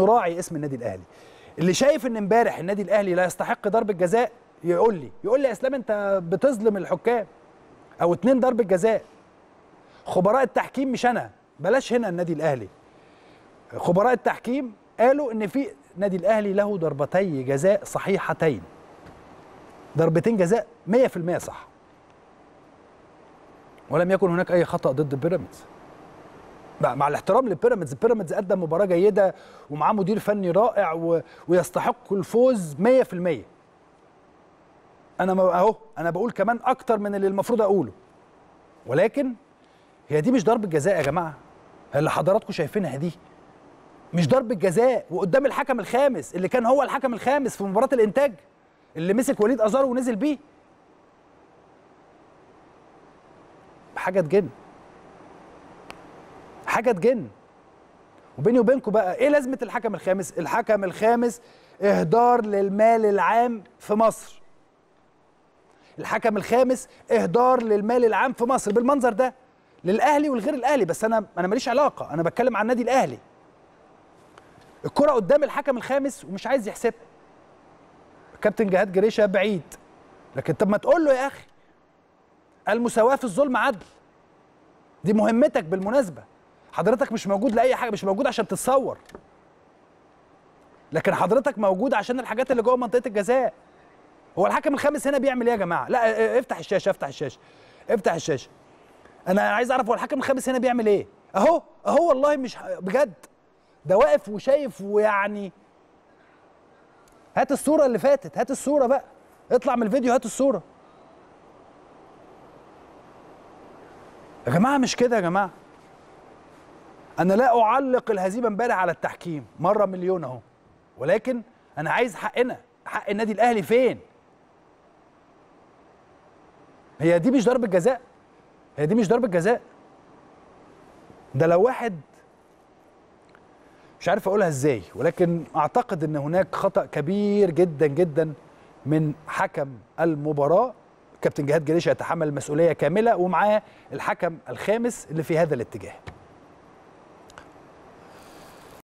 نراعي اسم النادي الاهلي اللي شايف ان امبارح النادي الاهلي لا يستحق ضربه جزاء يقول لي يقول لي يا اسلام انت بتظلم الحكام او اتنين ضربه جزاء خبراء التحكيم مش انا بلاش هنا النادي الاهلي خبراء التحكيم قالوا ان في نادي الاهلي له ضربتي جزاء صحيحتين ضربتين جزاء 100% صح ولم يكن هناك اي خطا ضد بيراميدز مع الاحترام لبيراميدز بيراميدز قدم مباراه جيده ومعاه مدير فني رائع و... ويستحق الفوز 100% انا ما اهو انا بقول كمان اكتر من اللي المفروض اقوله ولكن هي دي مش ضربه جزاء يا جماعه اللي حضراتكم شايفينها دي مش ضربه جزاء وقدام الحكم الخامس اللي كان هو الحكم الخامس في مباراه الانتاج اللي مسك وليد ازارو ونزل بيه حاجه تجن حاجه تجن وبيني وبينكم بقى ايه لازمه الحكم الخامس الحكم الخامس اهدار للمال العام في مصر الحكم الخامس اهدار للمال العام في مصر بالمنظر ده للاهلي والغير الاهلي بس انا انا ماليش علاقه انا بتكلم عن النادي الاهلي الكره قدام الحكم الخامس ومش عايز يحسبها كابتن جهاد جريشه بعيد لكن طب ما تقول له يا اخي المساواه في الظلم عدل دي مهمتك بالمناسبه حضرتك مش موجود لاي حاجه مش موجود عشان تتصور لكن حضرتك موجود عشان الحاجات اللي جوه منطقه الجزاء هو الحكم الخامس هنا بيعمل ايه يا جماعه لا آه، آه، افتح الشاشه افتح الشاشه افتح الشاشه انا عايز اعرف هو الحكم الخامس هنا بيعمل ايه اهو اهو والله مش بجد ده واقف وشايف ويعني هات الصوره اللي فاتت هات الصوره بقى اطلع من الفيديو هات الصوره يا جماعه مش كده يا جماعه انا لا اعلق الهزيمه امبارح على التحكيم مره مليون اهو ولكن انا عايز حقنا حق النادي الاهلي فين هي دي مش ضربه جزاء هي دي مش ضربه جزاء ده لو واحد مش عارف اقولها ازاي ولكن اعتقد ان هناك خطا كبير جدا جدا من حكم المباراه كابتن جهاد جريشه يتحمل المسؤوليه كامله ومعاه الحكم الخامس اللي في هذا الاتجاه